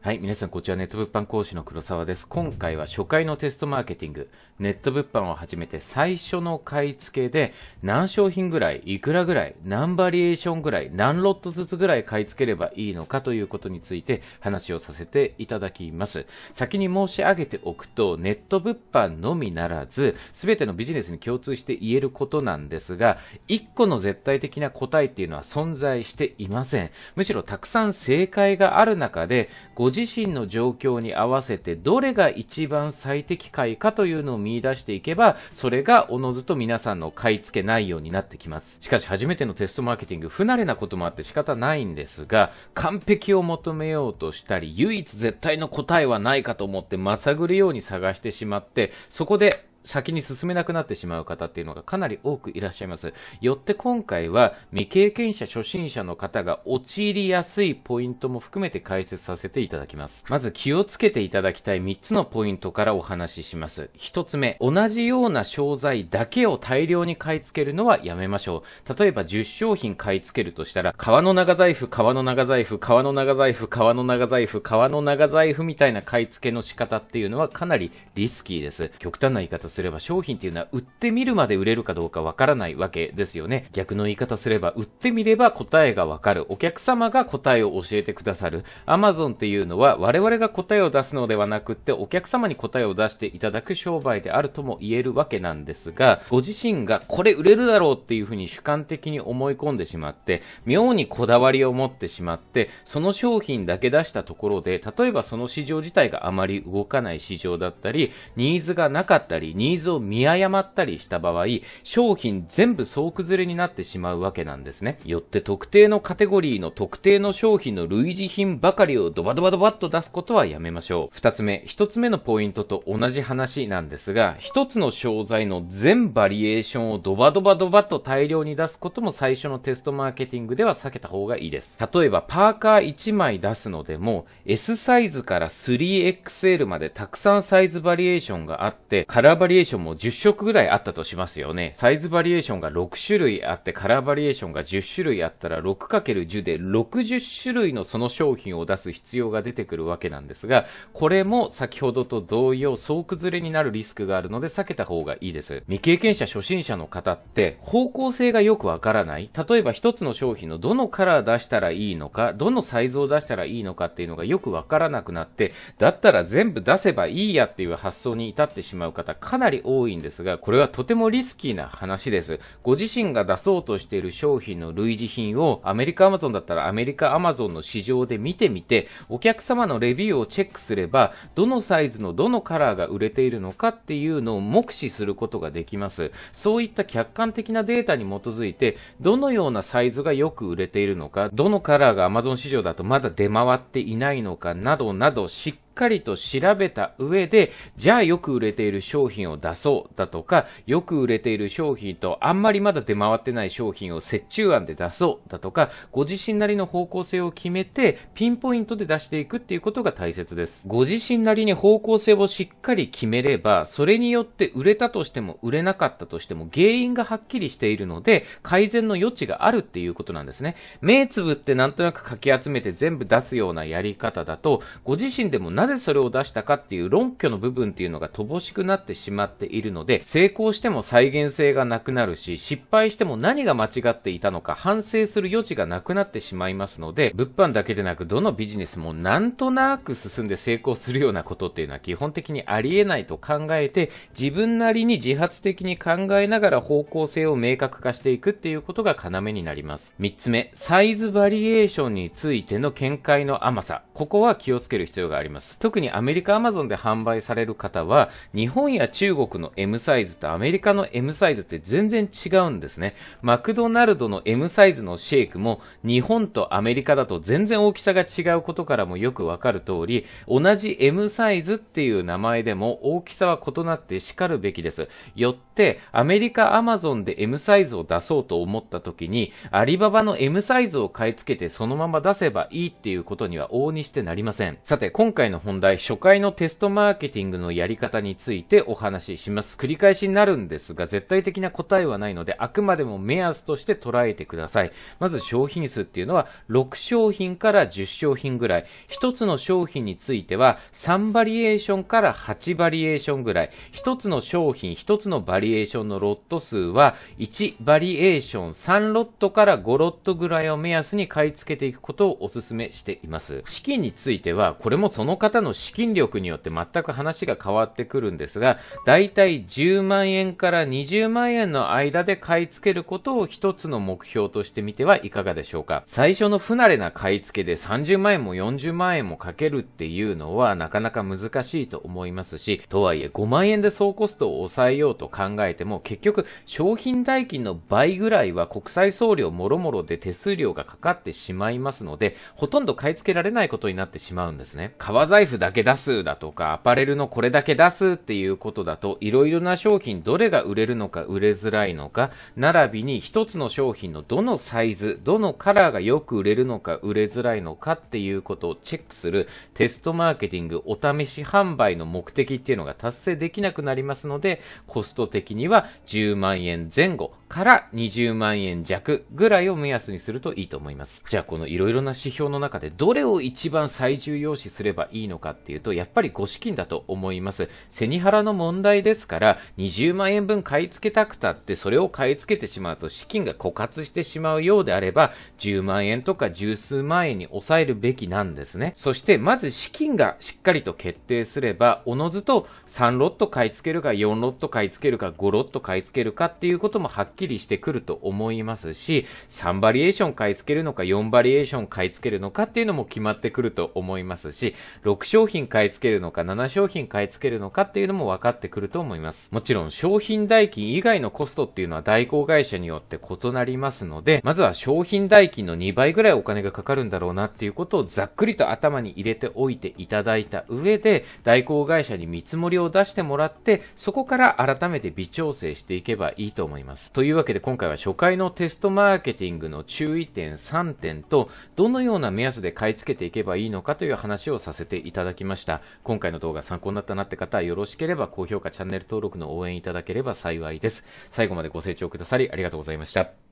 はい、皆さん、こちらネット物販講師の黒沢です。今回は初回のテストマーケティング、ネット物販を始めて最初の買い付けで何商品ぐらい、いくらぐらい、何バリエーションぐらい、何ロットずつぐらい買い付ければいいのかということについて話をさせていただきます。先に申し上げておくと、ネット物販のみならず、すべてのビジネスに共通して言えることなんですが、一個の絶対的な答えっていうのは存在していません。むしろたくさん正解がある中で、ご自自身の状況に合わせてどれが一番最適解かというのを見出していけば、それがおのずと皆さんの買い付け内容になってきます。しかし初めてのテストマーケティング、不慣れなこともあって仕方ないんですが、完璧を求めようとしたり、唯一絶対の答えはないかと思ってまさぐるように探してしまって、そこで先に進めなくなってしまう方っていうのがかなり多くいらっしゃいます。よって今回は未経験者初心者の方が陥りやすいポイントも含めて解説させていただきます。まず気をつけていただきたい3つのポイントからお話しします。1つ目、同じような商材だけを大量に買い付けるのはやめましょう。例えば10商品買い付けるとしたら、革の長財布、革の長財布、革の長財布、革の長財布、革の長財布みたいな買い付けの仕方っていうのはかなりリスキーです。極端な言い方すれば商品っていうのは売ってみるまで売れるかどうかわからないわけですよね。逆の言い方すれば売ってみれば答えがわかる。お客様が答えを教えてくださる。Amazon っていうのは我々が答えを出すのではなくってお客様に答えを出していただく商売であるとも言えるわけなんですが、ご自身がこれ売れるだろうっていうふうに主観的に思い込んでしまって、妙にこだわりを持ってしまって、その商品だけ出したところで、例えばその市場自体があまり動かない市場だったり、ニーズがなかったり、ニニーズを見誤ったりした場合、商品全部総崩れになってしまうわけなんですね。よって特定のカテゴリーの特定の商品の類似品ばかりをドバドバドバっと出すことはやめましょう。二つ目、一つ目のポイントと同じ話なんですが、一つの商材の全バリエーションをドバドバドバっと大量に出すことも最初のテストマーケティングでは避けた方がいいです。例えば、パーカー1枚出すのでも、S サイズから 3XL までたくさんサイズバリエーションがあって、カラーバリエーションエーションも10色ぐらいあったとしますよね。サイズバリエーションが6種類あって、カラーバリエーションが10種類あったら、6×10 で60種類のその商品を出す必要が出てくるわけなんですが、これも先ほどと同様、総崩れになるリスクがあるので避けた方がいいです。未経験者初心者の方って、方向性がよくわからない。例えば一つの商品のどのカラー出したらいいのか、どのサイズを出したらいいのかっていうのがよくわからなくなって、だったら全部出せばいいやっていう発想に至ってしまう方、かかなり多いんですが、これはとてもリスキーな話です。ご自身が出そうとしている商品の類似品をアメリカアマゾンだったらアメリカアマゾンの市場で見てみて、お客様のレビューをチェックすれば、どのサイズのどのカラーが売れているのかっていうのを目視することができます。そういった客観的なデータに基づいて、どのようなサイズがよく売れているのか、どのカラーがアマゾン市場だとまだ出回っていないのかなどなど、しっかりと調べた上で、じゃあよく売れている商品を出そうだとか、よく売れている商品とあんまりまだ出回ってない商品を折衷案で出そうだとか、ご自身なりの方向性を決めて、ピンポイントで出していくっていうことが大切です。ご自身なりに方向性をしっかり決めれば、それによって売れたとしても売れなかったとしても原因がはっきりしているので、改善の余地があるっていうことなんですね。目つぶってなんとなくかき集めて全部出すようなやり方だと、ご自身でもなぜそれを出したかっていう論拠の部分っていうのが乏しくなってしまっているので、成功しても再現性がなくなるし、失敗しても何が間違っていたのか反省する余地がなくなってしまいますので、物販だけでなくどのビジネスもなんとなく進んで成功するようなことっていうのは基本的にありえないと考えて、自分なりに自発的に考えながら方向性を明確化していくっていうことが要になります。3つ目、サイズバリエーションについての見解の甘さ。ここは気をつける必要があります。特にアメリカアマゾンで販売される方は、日本や中国の M サイズとアメリカの M サイズって全然違うんですね。マクドナルドの M サイズのシェイクも、日本とアメリカだと全然大きさが違うことからもよくわかる通り、同じ M サイズっていう名前でも大きさは異なって叱るべきです。よって、アメリカアマゾンで M サイズを出そうと思った時に、アリババの M サイズを買い付けてそのまま出せばいいっていうことには往にしてなりません。さて、今回の本題、初回のテストマーケティングのやり方についてお話しします。繰り返しになるんですが、絶対的な答えはないので、あくまでも目安として捉えてください。まず商品数っていうのは、6商品から10商品ぐらい。1つの商品については、3バリエーションから8バリエーションぐらい。1つの商品、1つのバリエーションのロット数は、1バリエーション3ロットから5ロットぐらいを目安に買い付けていくことをお勧めしています。資金については、これもその方方の資金力によって全く話が変わってくるんですが、だいたい10万円から20万円の間で買い付けることを一つの目標としてみてはいかがでしょうか。最初の不慣れな買い付けで30万円も40万円もかけるっていうのはなかなか難しいと思いますし、とはいえ5万円で総コストを抑えようと考えても結局商品代金の倍ぐらいは国際送料もろもろで手数料がかかってしまいますので、ほとんど買い付けられないことになってしまうんですね。川財布だけ出すだとか、アパレルのこれだけ出すっていうことだと、いろいろな商品どれが売れるのか売れづらいのか、並びに一つの商品のどのサイズ、どのカラーがよく売れるのか売れづらいのかっていうことをチェックするテストマーケティングお試し販売の目的っていうのが達成できなくなりますので、コスト的には10万円前後、から20万円弱ぐらいを目安にするといいと思います。じゃあこのいろいろな指標の中でどれを一番最重要視すればいいのかっていうと、やっぱりご資金だと思います。背に腹の問題ですから、20万円分買い付けたくたって、それを買い付けてしまうと資金が枯渇してしまうようであれば、10万円とか十数万円に抑えるべきなんですね。そして、まず資金がしっかりと決定すれば、おのずと3ロット買い付けるか4ロット買い付けるか5ロット買い付けるかっていうこともはっきりしてくると思いますし、3バリエーション買い付けるのか、4バリエーション買い付けるのかっていうのも決まってくると思いますし、6商品買い付けるのか、7商品買い付けるのかっていうのも分かってくると思います。もちろん、商品代金以外のコストっていうのは代行会社によって異なりますので、まずは商品代金の2倍ぐらいお金がかかるんだろうなっていうことをざっくりと頭に入れておいていただいた上で、代行会社に見積もりを出してもらって、そこから改めて微調整していけばいいと思います。というわけで今回は初回のテストマーケティングの注意点3点と、どのような目安で買い付けていけばいいのかという話をさせていただきました。今回の動画参考になったなって方はよろしければ高評価、チャンネル登録の応援いただければ幸いです。最後までご清聴くださりありがとうございました。